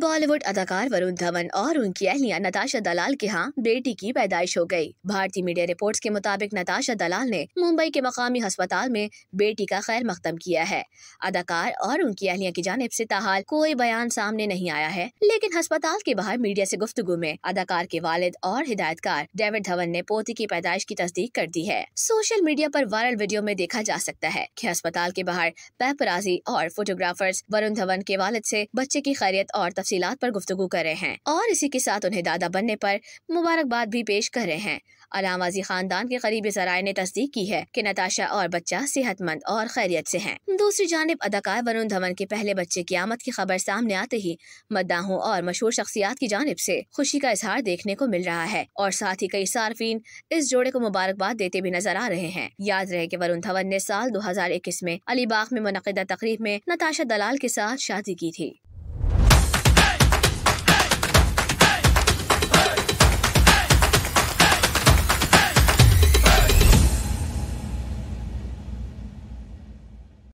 बॉलीवुड अदाकार वरुण धवन और उनकी अहलिया नताशा दलाल के यहाँ बेटी की पैदाइश हो गई। भारतीय मीडिया रिपोर्ट्स के मुताबिक नताशा दलाल ने मुंबई के मकामी अस्पताल में बेटी का खैर मकदम किया है अदाकार और उनकी अहलिया की जानब ऐसी तहाल कोई बयान सामने नहीं आया है लेकिन अस्पताल के बाहर मीडिया ऐसी गुफ्तु में अदाकार के वालिद और हिदायतकार डेविड धवन ने पोती की पैदाइश की तस्दीक कर दी है सोशल मीडिया आरोप वायरल वीडियो में देखा जा सकता है की अस्पताल के बाहर पैपराजी और फोटोग्राफर्स वरुण धवन के वालद ऐसी बच्चे की खैरियत और तफसी पर गुफ्तु कर रहे हैं और इसी के साथ उन्हें दादा बनने पर मुबारकबाद भी पेश कर रहे हैं अलावाजी खानदान के करीबी जराये ने तस्दीक की है की नताशा और बच्चा सेहतमंद और खैरियत ऐसी है दूसरी जानब अदाकार वरुण धवन के पहले बच्चे की आमद की खबर सामने आते ही मद्दाहों और मशहूर शख्सियात की जानब ऐसी खुशी का इजहार देखने को मिल रहा है और साथ ही कई सार्फिन इस जोड़े को मुबारकबाद देते भी नजर आ रहे हैं याद रहे की वरुण धवन ने साल दो हजार इक्कीस में अलीबाग में मुनदा तकरीब में नताशा दलाल के साथ शादी की थी